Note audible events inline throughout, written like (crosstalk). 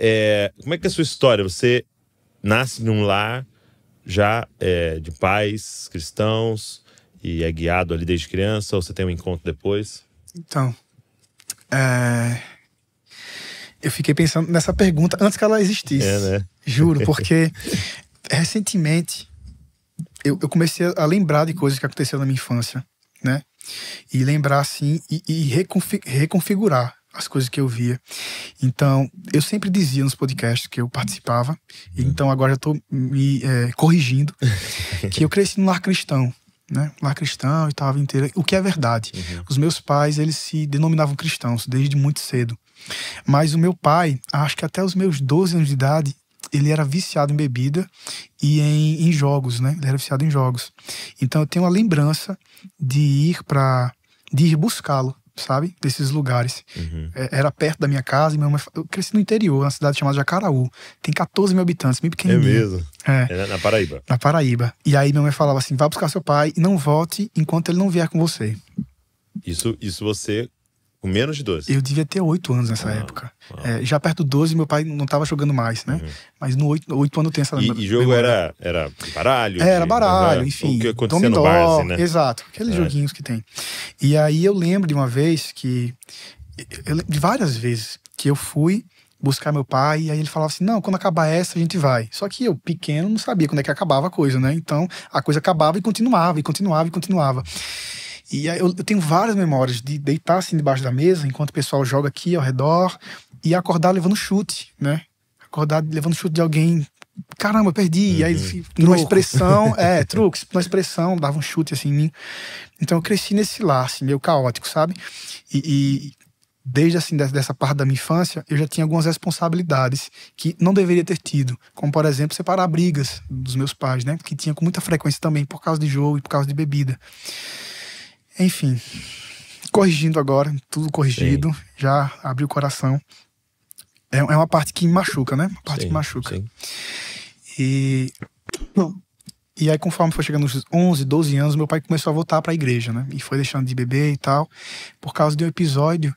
É, como é que é a sua história? Você nasce num lar já é, de pais cristãos e é guiado ali desde criança ou você tem um encontro depois? Então, é... eu fiquei pensando nessa pergunta antes que ela existisse. É, né? Juro, (laughs) porque recentemente eu, eu, comecei a lembrar de coisas que aconteceram na minha infância, né? E lembrar assim e, e reconfigurar as coisas que eu via. Então, eu sempre dizia nos podcasts que eu participava, uhum. então agora eu estou me é, corrigindo, (laughs) que eu cresci no lar cristão, né? Lar cristão e tal, inteira, o que é verdade. Uhum. Os meus pais, eles se denominavam cristãos desde muito cedo. Mas o meu pai, acho que até os meus 12 anos de idade, ele era viciado em bebida e em, em jogos, né? Ele era viciado em jogos. Então eu tenho uma lembrança de ir para de ir buscá-lo sabe? Desses lugares. Uhum. É, era perto da minha casa minha mãe, eu cresci no interior, na cidade chamada Jacaraú. Tem 14 mil habitantes, bem pequenininho. É mesmo? É. é na Paraíba? Na Paraíba. E aí minha mãe falava assim, vá buscar seu pai e não volte enquanto ele não vier com você. Isso, isso você com menos de 12? Eu devia ter 8 anos nessa ah, época. Ah. É, já perto do 12, meu pai não estava jogando mais, né? Uhum. Mas no 8, 8 anos tem essa. E, e jogo era, era baralho? era baralho, enfim. O que aconteceu dominó, no base, né? Exato, aqueles é. joguinhos que tem. E aí eu lembro de uma vez que. Eu, de várias vezes que eu fui buscar meu pai, e aí ele falava assim: não, quando acabar essa, a gente vai. Só que eu, pequeno, não sabia quando é que acabava a coisa, né? Então a coisa acabava e continuava, e continuava, e continuava. E aí eu, eu tenho várias memórias de deitar assim debaixo da mesa, enquanto o pessoal joga aqui ao redor, e acordar levando chute, né? Acordar levando chute de alguém caramba, perdi. Uhum. E aí, numa uhum. expressão, (laughs) é, truques, numa expressão, dava um chute assim em mim. Então eu cresci nesse laço, assim, meio caótico, sabe? E, e, desde assim, dessa parte da minha infância, eu já tinha algumas responsabilidades que não deveria ter tido. Como, por exemplo, separar brigas dos meus pais, né? Que tinha com muita frequência também, por causa de jogo e por causa de bebida. Enfim, corrigindo agora, tudo corrigido, sim. já abri o coração. É, é, uma parte que machuca, né? Uma parte sim, que machuca. Sim. E. e aí, conforme foi chegando nos 11, 12 anos, meu pai começou a voltar para a igreja, né? E foi deixando de beber e tal, por causa de um episódio.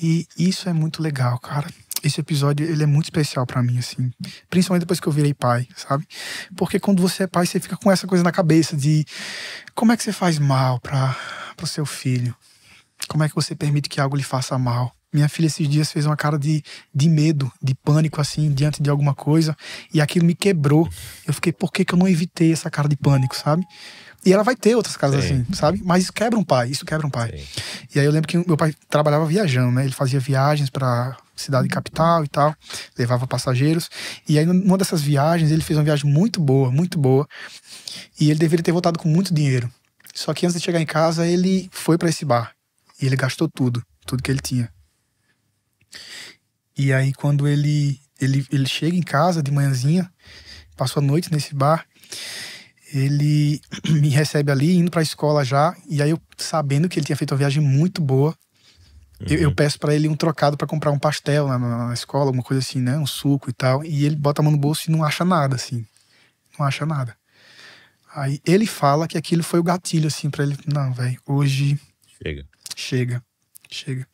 E isso é muito legal, cara. Esse episódio, ele é muito especial para mim, assim. Principalmente depois que eu virei pai, sabe? Porque quando você é pai, você fica com essa coisa na cabeça de... Como é que você faz mal pra para o seu filho? Como é que você permite que algo lhe faça mal? Minha filha esses dias fez uma cara de, de medo, de pânico, assim, diante de alguma coisa. E aquilo me quebrou. Eu fiquei, por que, que eu não evitei essa cara de pânico, sabe? E ela vai ter outras casas Sim. assim, sabe? Mas isso quebra um pai, isso quebra um pai. Sim. E aí eu lembro que meu pai trabalhava viajando, né? Ele fazia viagens para cidade capital e tal, levava passageiros. E aí numa dessas viagens, ele fez uma viagem muito boa, muito boa. E ele deveria ter voltado com muito dinheiro. Só que antes de chegar em casa, ele foi para esse bar. E ele gastou tudo, tudo que ele tinha. E aí, quando ele, ele, ele chega em casa de manhãzinha, passou a noite nesse bar, ele (clears throat) me recebe ali, indo pra escola já. E aí, eu, sabendo que ele tinha feito uma viagem muito boa, uhum. eu, eu, uhum. peço para ele um trocado para comprar um pastel na, na, escola, alguma coisa assim, né? Um suco e tal. E ele bota a mão no bolso e não acha nada, assim. Não acha nada. Aí ele fala que aquilo foi o gatilho, assim, para ele. Não, velho, hoje. Chega. Chega. Chega.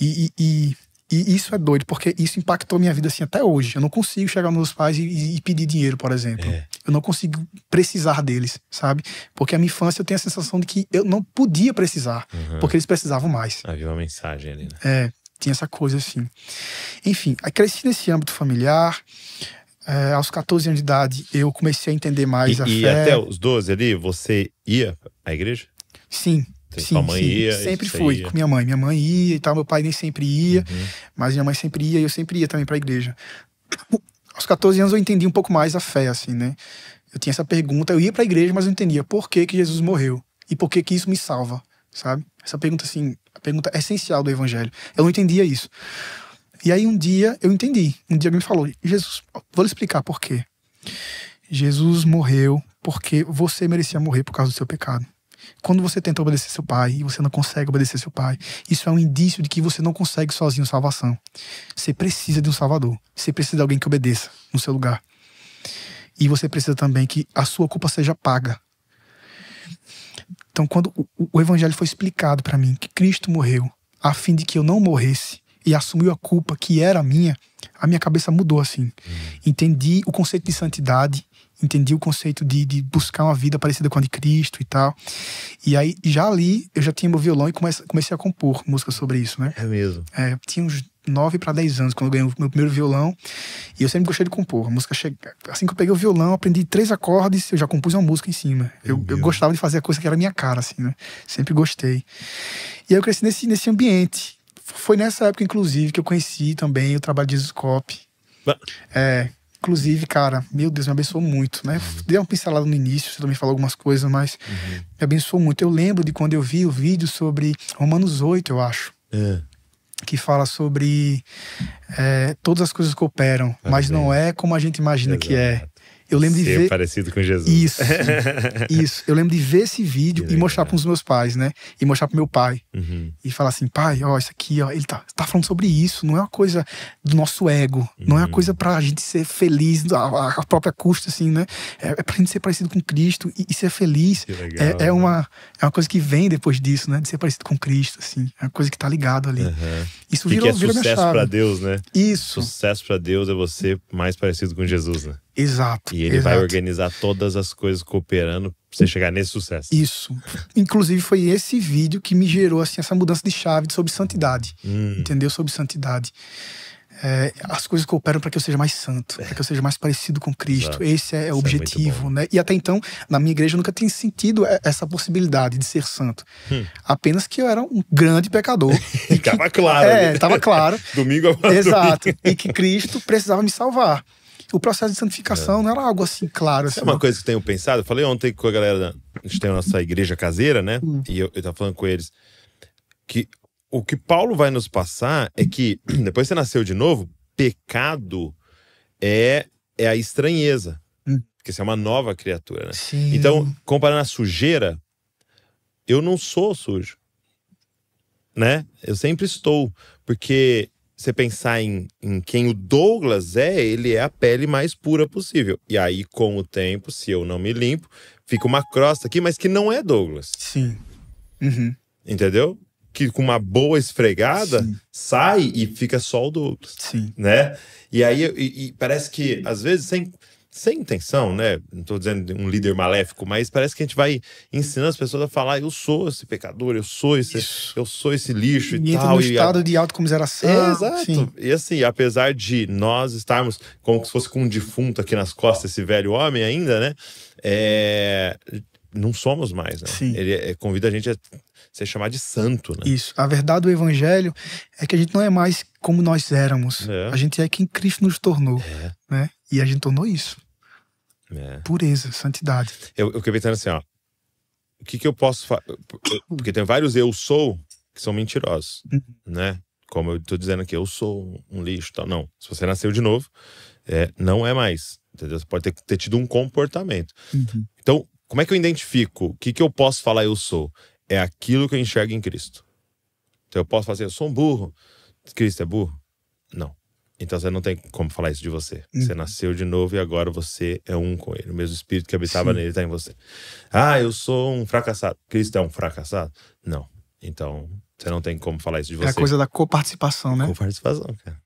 E, e, e, e, isso é doido, porque isso impactou minha vida, assim, até hoje. Eu não consigo chegar nos meus pais e, pedir dinheiro, por exemplo. É. Eu não consigo precisar deles, sabe? Porque a minha infância eu tenho a sensação de que eu não podia precisar, uhum. porque eles precisavam mais. Havia uma mensagem ali, né? É, tinha essa coisa, assim. Enfim, cresci nesse âmbito familiar. É, aos 14 anos de idade, eu comecei a entender mais e, a fé. E até os 12 ali, você ia à igreja? Sim. Então, sim, mãe sim. ia? Sempre foi ia. com minha mãe. Minha mãe ia e tal, meu pai nem sempre ia, uhum. mas minha mãe sempre ia e eu sempre ia também para a igreja. Aos 14 anos eu entendi um pouco mais a fé, assim, né? Eu tinha essa pergunta, eu ia para a igreja, mas eu entendia por que, que Jesus morreu e por que, que isso me salva, sabe? Essa pergunta, assim, a pergunta essencial do evangelho. Eu não entendia isso. E aí um dia eu entendi. Um dia alguém me falou: Jesus, vou lhe explicar por quê. Jesus morreu porque você merecia morrer por causa do seu pecado. Quando você tenta obedecer seu pai e você não consegue obedecer seu pai, isso é um indício de que você não consegue sozinho salvação. Você precisa de um salvador. Você precisa de alguém que obedeça no seu lugar. E você precisa também que a sua culpa seja paga. Então, quando o, o evangelho foi explicado para mim que Cristo morreu a fim de que eu não morresse, e assumiu a culpa que era minha, a minha cabeça mudou assim. Uhum. Entendi o conceito de santidade, entendi o conceito de, de, buscar uma vida parecida com a de Cristo e tal. E aí, já ali, eu já tinha meu violão e comece, comecei a compor música sobre isso, né? É mesmo. É, tinha uns 9 para 10 anos quando eu ganhei o meu primeiro violão. E eu sempre gostei de compor. A música chega... Assim que eu peguei o violão, aprendi três acordes, eu já compus uma música em cima. Eu, eu, gostava de fazer a coisa que era minha cara, assim, né? Sempre gostei. E aí eu cresci nesse, nesse ambiente foi nessa época, inclusive, que eu conheci também o trabalho de Jesus É, inclusive, cara, meu Deus, me abençoou muito, né? Dei uma pincelada no início, você também falou algumas coisas, mas uhum. me abençoou muito. Eu lembro de quando eu vi o vídeo sobre Romanos 8, eu acho. É. Que fala sobre é, todas as coisas cooperam, mas não é como a gente imagina Exato. que é. Eu lembro Ser de ver. parecido com Jesus. Isso. (laughs) isso. Eu lembro de ver esse vídeo e mostrar para os meus pais, né? E mostrar para meu pai. Uhum. E falar assim: pai, ó, isso aqui, ó, ele tá, tá falando sobre isso. Não é uma coisa do nosso ego. Uhum. Não é uma coisa uhum. para a gente ser feliz a, a, própria custa, assim, né? É, é para a gente ser parecido com Cristo e, e ser feliz. Legal, é, é né? uma, é uma coisa que vem depois disso, né? De ser parecido com Cristo, assim. É uma coisa que tá ligado ali. Uhum. Isso virou, que é virou sucesso para Deus, né? Isso. Sucesso para Deus é você mais parecido com Jesus, né? Exato. E ele exato. vai organizar todas as coisas cooperando pra você chegar nesse sucesso. Isso. Inclusive, foi esse vídeo que me gerou assim, essa mudança de chave sobre santidade. Hum. Entendeu? Sobre santidade. É, as coisas cooperam para que eu seja mais santo, para que eu seja mais parecido com Cristo. Exato. Esse é o é objetivo, é né? E até então, na minha igreja, eu nunca tinha sentido é, essa possibilidade de ser santo. Hum. Apenas que eu era um grande pecador. (laughs) e que, claro. É, né? claro. (laughs) Domingo a Exato. E que Cristo precisava me salvar o processo de santificação é. não era algo assim claro. Assim, é uma não. coisa que eu tenho pensado. Eu falei ontem com a galera, a gente tem a nossa igreja caseira, né? Hum. E eu, eu tava falando com eles que o que Paulo vai nos passar é que (clears throat) depois que você nasceu de novo, pecado é, é a estranheza. Hum. Porque você é uma nova criatura, né? Sim. Então, comparando a sujeira, eu não sou sujo. Né? Eu sempre estou. Porque você pensar em, em quem o Douglas é, ele é a pele mais pura possível. E aí, com o tempo, se eu não me limpo, fica uma crosta aqui, mas que não é Douglas. Sim. Uhum. Entendeu? Que com uma boa esfregada Sim. sai e fica só o Douglas. Sim. Né? E aí, e, e parece que às vezes sem sem intenção, né? Não estou dizendo um líder maléfico, mas parece que a gente vai ensinando as pessoas a falar: eu sou esse pecador, eu sou esse, eu sou esse lixo e, e entra tal. e estado a... de autocomiseração. É, exato. Sim. E assim, apesar de nós estarmos como se fosse com um defunto aqui nas costas, esse velho homem ainda, né? É... Não somos mais, né? Sim. Ele é, convida a gente a ser chamado de santo, né? Isso. A verdade do evangelho é que a gente não é mais como nós éramos. É. A gente é quem Cristo nos tornou, é. né? E a gente tornou isso. É. Pureza, santidade. Eu, eu fiquei pensando assim, ó. O que, que eu posso fazer? Porque tem vários eu sou que são mentirosos, uhum. né? Como eu tô dizendo aqui, eu sou um lixo tal. Não. Se você nasceu de novo, é, não é mais. Entendeu? Você pode ter, ter tido um comportamento. Uhum. Então, como é que eu identifico? O que, que eu posso falar eu sou? É aquilo que eu enxergo em Cristo. Então eu posso fazer, assim, eu sou um burro. Cristo é burro? Não. Então você não tem como falar isso de você. Uhum. Você nasceu de novo e agora você é um com ele. O mesmo espírito que habitava Sim. nele está em você. Ah, eu sou um fracassado. Cristo é um fracassado? Não. Então você não tem como falar isso de você. É a coisa da coparticipação, né? Coparticipação, cara.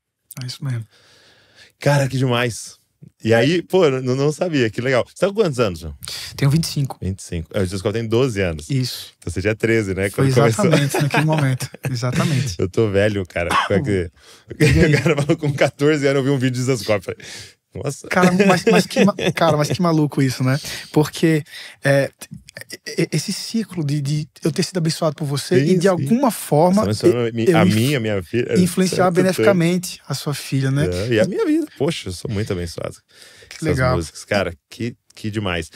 É isso mesmo. Cara, que demais. E aí, pô, não, não sabia, que legal. Você tá com quantos anos? João? Tenho 25. 25. Eu disse que eu tenho 12 anos. Isso. Então você é tinha 13, né? Foi exatamente, começou. naquele momento. Exatamente. (laughs) Eu tô velho, cara. Como é que... O cara falou com 14 anos, eu vi um vídeo de Zascope. Nossa. Cara, mas, mas que, (laughs) cara, mas que maluco isso, né? Porque é, esse ciclo de, de, eu ter sido abençoado por você sim, e de sim. alguma forma eu, a minha, minha filha, é, influenciar beneficamente a sua filha, né? É, e a minha vida. Poxa, eu sou muito abençoado. Que legal. Músicas. Cara, que, que demais.